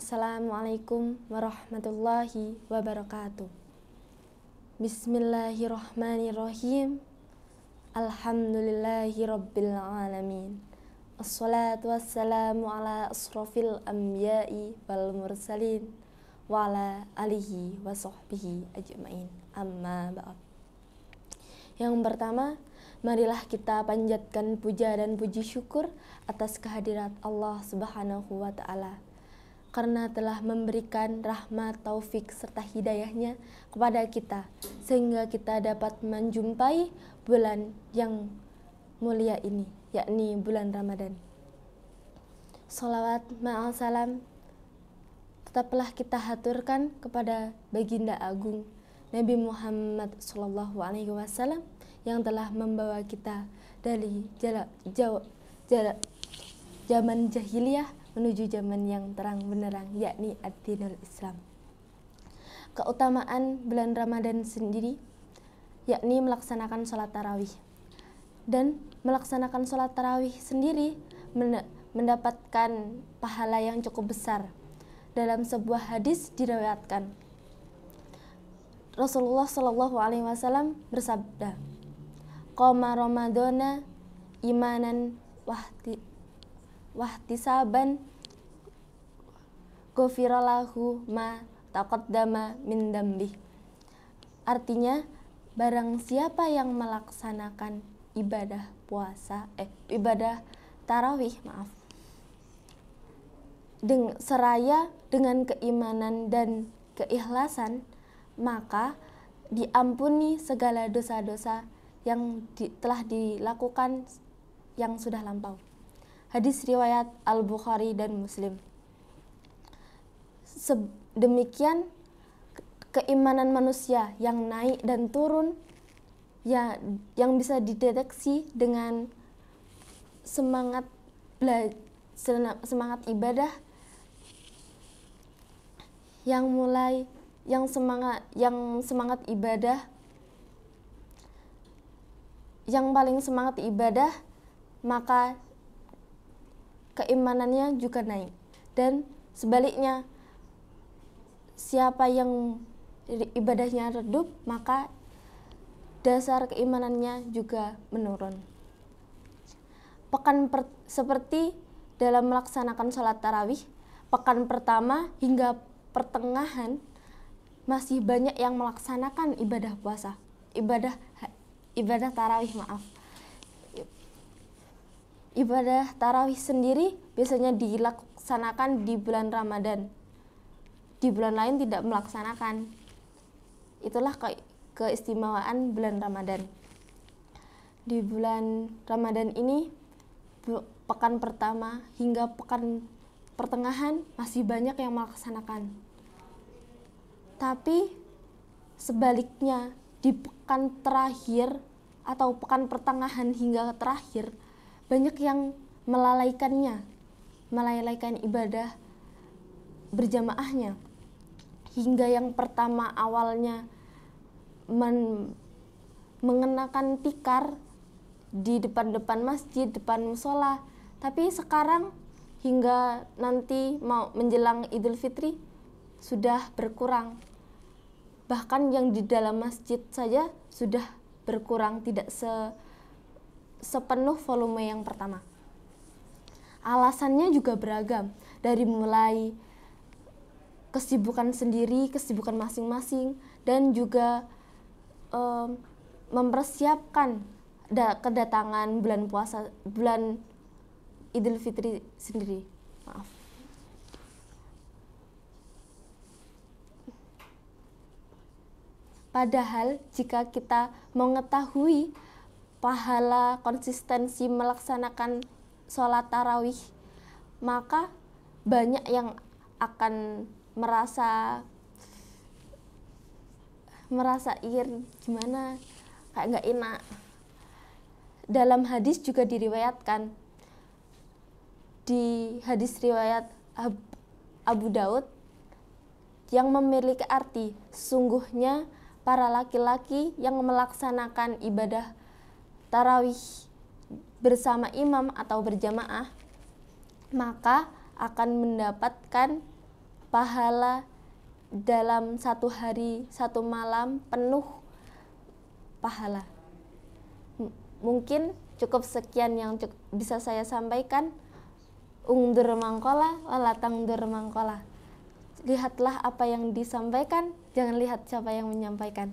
Assalamualaikum warahmatullahi wabarakatuh. Bismillahirrahmanirrahim. Alhamdulillahi rabbil alamin. Assalatu wassalamu ala asrafil anbiya'i wal mursalin wa ala alihi wa sahbihi ajmain. Amma ba'd. Yang pertama, marilah kita panjatkan puja dan puji syukur atas kehadirat Allah Subhanahu wa taala karena telah memberikan rahmat, taufik, serta hidayahnya kepada kita, sehingga kita dapat menjumpai bulan yang mulia ini, yakni bulan Ramadan. Salawat ma'al salam, tetaplah kita haturkan kepada Baginda Agung, Nabi Muhammad SAW yang telah membawa kita dari jala, jala, jala, zaman jahiliyah menuju zaman yang terang benderang yakni ad-dinul Islam. Keutamaan bulan Ramadan sendiri yakni melaksanakan sholat tarawih. Dan melaksanakan sholat tarawih sendiri mendapatkan pahala yang cukup besar. Dalam sebuah hadis dirawatkan Rasulullah Shallallahu Alaihi Wasallam bersabda, "Koma Ramadana imanan wahdi wahtisaban gofiralahu ma taqaddama min dambih. Artinya, barang siapa yang melaksanakan ibadah puasa, eh, ibadah tarawih, maaf, deng, seraya dengan keimanan dan keikhlasan, maka diampuni segala dosa-dosa yang di, telah dilakukan yang sudah lampau. Hadis riwayat Al-Bukhari dan Muslim. Demikian keimanan manusia yang naik dan turun ya yang bisa dideteksi dengan semangat semangat ibadah yang mulai yang semangat yang semangat ibadah yang paling semangat ibadah maka keimanannya juga naik. Dan sebaliknya, siapa yang ibadahnya redup, maka dasar keimanannya juga menurun. Pekan per, seperti dalam melaksanakan sholat tarawih, pekan pertama hingga pertengahan masih banyak yang melaksanakan ibadah puasa, ibadah ibadah tarawih maaf. Ibadah tarawih sendiri biasanya dilaksanakan di bulan Ramadan. Di bulan lain tidak melaksanakan. Itulah ke keistimewaan bulan Ramadan. Di bulan Ramadan ini pekan pertama hingga pekan pertengahan masih banyak yang melaksanakan. Tapi sebaliknya di pekan terakhir atau pekan pertengahan hingga terakhir banyak yang melalaikannya, melalaikan ibadah berjamaahnya. Hingga yang pertama awalnya men mengenakan tikar di depan-depan masjid, depan musola. Tapi sekarang hingga nanti mau menjelang Idul Fitri sudah berkurang. Bahkan yang di dalam masjid saja sudah berkurang tidak se sepenuh volume yang pertama. Alasannya juga beragam, dari mulai kesibukan sendiri, kesibukan masing-masing, dan juga um, mempersiapkan da kedatangan bulan puasa, bulan Idul Fitri sendiri. Maaf. Padahal jika kita mengetahui pahala konsistensi melaksanakan sholat tarawih maka banyak yang akan merasa merasa ir gimana kayak nggak enak dalam hadis juga diriwayatkan di hadis riwayat Abu Daud yang memiliki arti sungguhnya para laki-laki yang melaksanakan ibadah tarawih bersama imam atau berjamaah, maka akan mendapatkan pahala dalam satu hari, satu malam penuh pahala. M mungkin cukup sekian yang cuk bisa saya sampaikan. Ungdur mangkola, walatang dur mangkola. Lihatlah apa yang disampaikan, jangan lihat siapa yang menyampaikan.